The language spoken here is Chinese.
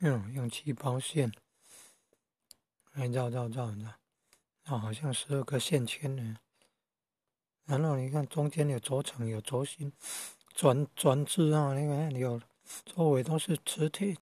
用用气包线，来绕绕绕绕，那好像十二个线圈呢。然后你看中间有轴承，有轴心，转转子啊，你看有，周围都是磁铁。